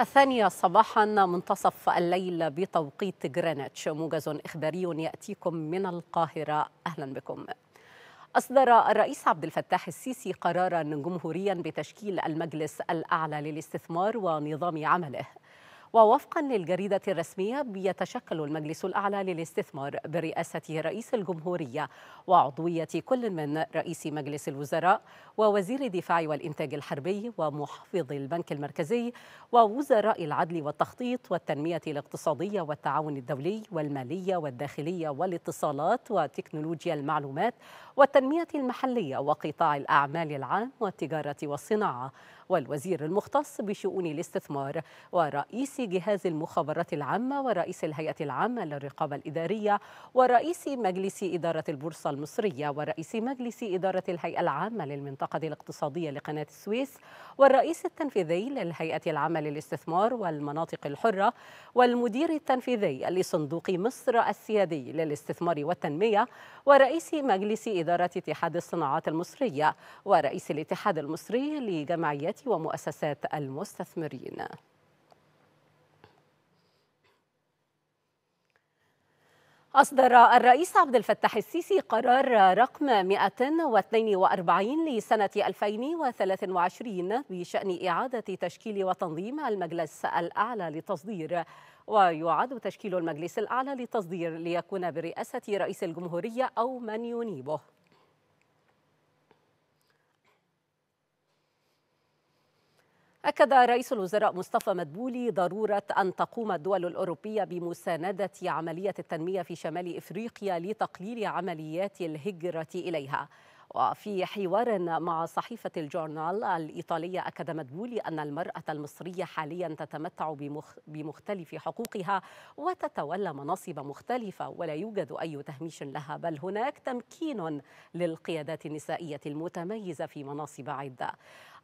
الثانية صباحا منتصف الليل بتوقيت جرينتش موجز إخباري يأتيكم من القاهرة أهلا بكم أصدر الرئيس عبد الفتاح السيسي قرارا جمهوريا بتشكيل المجلس الأعلى للاستثمار ونظام عمله ووفقا للجريدة الرسمية يتشكل المجلس الأعلى للاستثمار برئاسة رئيس الجمهورية وعضوية كل من رئيس مجلس الوزراء ووزير الدفاع والإنتاج الحربي ومحافظ البنك المركزي ووزراء العدل والتخطيط والتنمية الاقتصادية والتعاون الدولي والمالية والداخلية والاتصالات وتكنولوجيا المعلومات والتنمية المحلية وقطاع الأعمال العام والتجارة والصناعة والوزير المختص بشؤون الاستثمار ورئيس جهاز المخابرات العامة ورئيس الهيئة العامة للرقابة الإدارية ورئيس مجلس إدارة البورصة المصرية ورئيس مجلس إدارة الهيئة العامة للمنطقة الاقتصادية لقناة السويس والرئيس التنفيذي للهيئة العامة للاستثمار والمناطق الحرة والمدير التنفيذي لصندوق مصر السيادي للاستثمار والتنمية ورئيس مجلس إدارة اتحاد الصناعات المصرية ورئيس الاتحاد المصري لجمعيات ومؤسسات المستثمرين أصدر الرئيس عبد الفتاح السيسي قرار رقم 142 لسنة 2023 بشأن إعادة تشكيل وتنظيم المجلس الأعلى للتصدير ويعد تشكيل المجلس الأعلى للتصدير ليكون برئاسة رئيس الجمهورية أو من ينيبه أكد رئيس الوزراء مصطفى مدبولي ضرورة أن تقوم الدول الأوروبية بمساندة عملية التنمية في شمال إفريقيا لتقليل عمليات الهجرة إليها وفي حوار مع صحيفة الجورنال الإيطالية أكد مدبولي أن المرأة المصرية حاليا تتمتع بمختلف حقوقها وتتولى مناصب مختلفة ولا يوجد أي تهميش لها بل هناك تمكين للقيادات النسائية المتميزة في مناصب عدة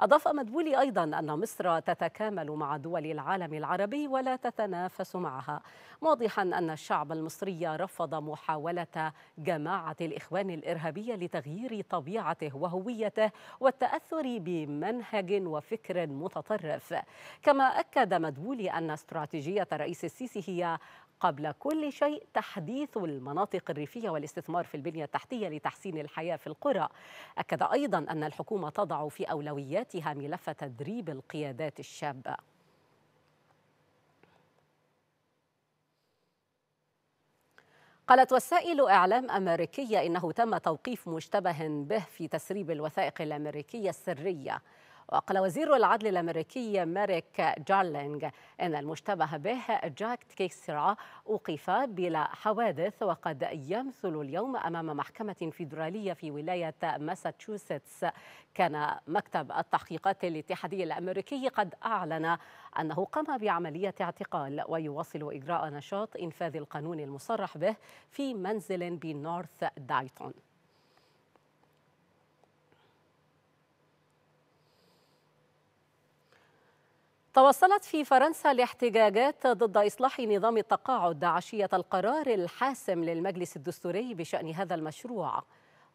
أضاف مدبولي أيضا أن مصر تتكامل مع دول العالم العربي ولا تتنافس معها واضحا أن الشعب المصري رفض محاولة جماعة الإخوان الإرهابية لتغيير طبيعته وهويته والتأثر بمنهج وفكر متطرف كما أكد مدبولي أن استراتيجية الرئيس السيسي هي قبل كل شيء تحديث المناطق الريفية والاستثمار في البنية التحتية لتحسين الحياة في القرى أكد أيضا أن الحكومة تضع في أولوياتها ملف تدريب القيادات الشابة قالت وسائل إعلام أمريكية إنه تم توقيف مشتبه به في تسريب الوثائق الأمريكية السرية وقال وزير العدل الأمريكي ماريك جارلينج أن المشتبه به جاك كيسرا أوقف بلا حوادث وقد يمثل اليوم أمام محكمة فيدرالية في ولاية ماساتشوستس كان مكتب التحقيقات الاتحادي الأمريكي قد أعلن أنه قام بعملية اعتقال ويواصل إجراء نشاط إنفاذ القانون المصرح به في منزل بنورث دايتون توصلت في فرنسا لاحتجاجات ضد إصلاح نظام التقاعد عشية القرار الحاسم للمجلس الدستوري بشأن هذا المشروع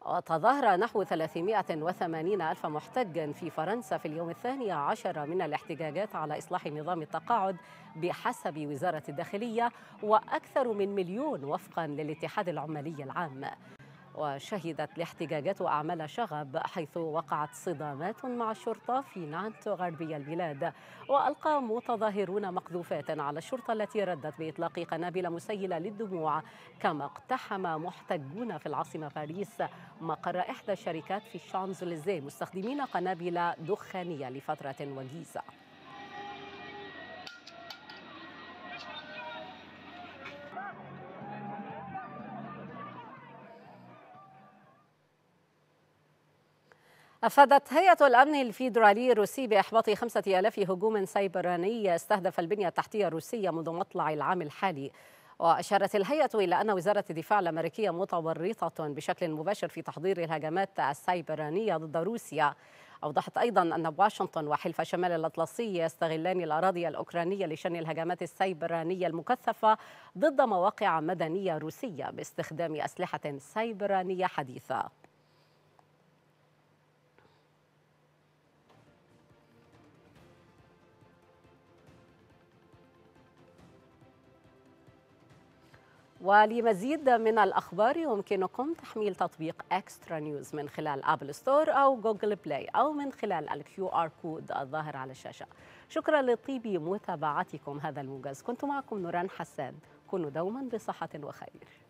وتظاهر نحو 380 ألف محتج في فرنسا في اليوم الثاني عشر من الاحتجاجات على إصلاح نظام التقاعد بحسب وزارة الداخلية وأكثر من مليون وفقا للاتحاد العمالي العام وشهدت الاحتجاجات أعمال شغب حيث وقعت صدامات مع الشرطة في نانت غربي البلاد وألقى متظاهرون مقذوفات على الشرطة التي ردت بإطلاق قنابل مسيلة للدموع كما اقتحم محتجون في العاصمة باريس مقر إحدى الشركات في الشانزليزيه مستخدمين قنابل دخانية لفترة وجيزة أفادت هيئة الأمن الفيدرالي الروسي بإحباط 5000 هجوم سيبراني استهدف البنية التحتية الروسية منذ مطلع العام الحالي وأشارت الهيئة إلى أن وزارة الدفاع الأمريكية متورطة بشكل مباشر في تحضير الهجمات السيبرانية ضد روسيا أوضحت أيضا أن واشنطن وحلف شمال الأطلسي يستغلان الأراضي الأوكرانية لشن الهجمات السيبرانية المكثفة ضد مواقع مدنية روسية باستخدام أسلحة سيبرانية حديثة ولمزيد من الأخبار يمكنكم تحميل تطبيق أكسترا نيوز من خلال أبل ستور أو جوجل بلاي أو من خلال الكيو آر كود الظاهر على الشاشة شكرا لطيب متابعتكم هذا الموجز كنت معكم نوران حسان كونوا دوما بصحة وخير